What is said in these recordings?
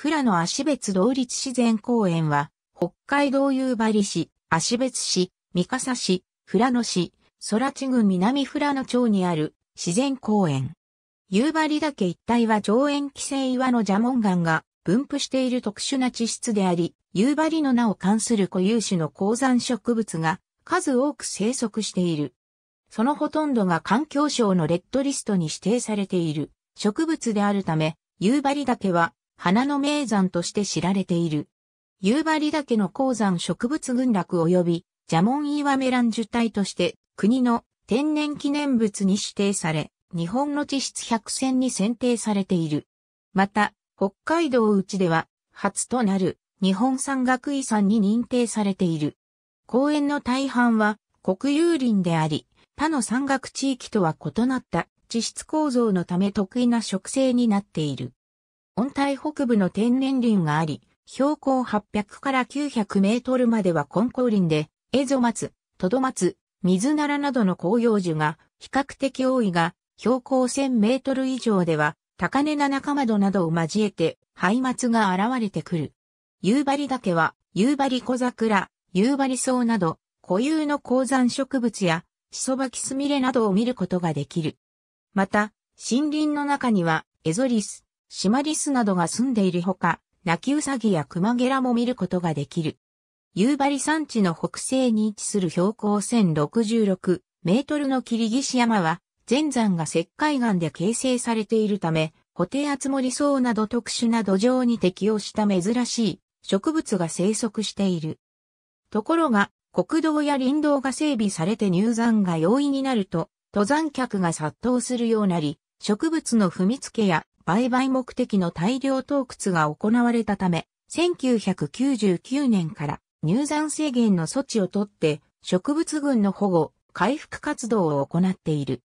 富良野足別同立自然公園は、北海道夕張市、足別市、三笠市、富良野市、空地郡南富良野町にある自然公園。夕張岳一帯は上縁規制岩の蛇紋岩が分布している特殊な地質であり、夕張の名を冠する固有種の鉱山植物が数多く生息している。そのほとんどが環境省のレッドリストに指定されている植物であるため、夕張岳は花の名山として知られている。夕張岳の鉱山植物群落及び蛇紋岩メラン樹体として国の天然記念物に指定され、日本の地質百選に選定されている。また、北海道内では初となる日本山岳遺産に認定されている。公園の大半は国有林であり、他の山岳地域とは異なった地質構造のため得意な植生になっている。温帯北部の天然林があり、標高800から900メートルまでは根高林で、エゾマツ、トドマツ、水ナラなどの広葉樹が比較的多いが、標高1000メートル以上では、高根な中窓などを交えて、マツが現れてくる。夕張岳は、夕張小桜、夕張草など、固有の高山植物や、シソバキスミレなどを見ることができる。また、森林の中には、エゾリス、シマリスなどが住んでいるほか、ナキウサギやクマゲラも見ることができる。夕張山地の北西に位置する標高1066メートルの霧岸山は、前山が石灰岩で形成されているため、固定厚盛ツなど特殊な土壌に適応した珍しい植物が生息している。ところが、国道や林道が整備されて入山が容易になると、登山客が殺到するようなり、植物の踏みつけや売買目的の大量盗掘が行われたため、1999年から入山制限の措置をとって植物群の保護、回復活動を行っている。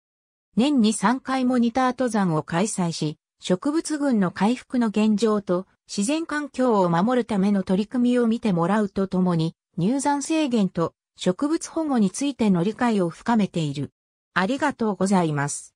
年に3回モニター登山を開催し、植物群の回復の現状と自然環境を守るための取り組みを見てもらうとともに、入山制限と植物保護についての理解を深めている。ありがとうございます。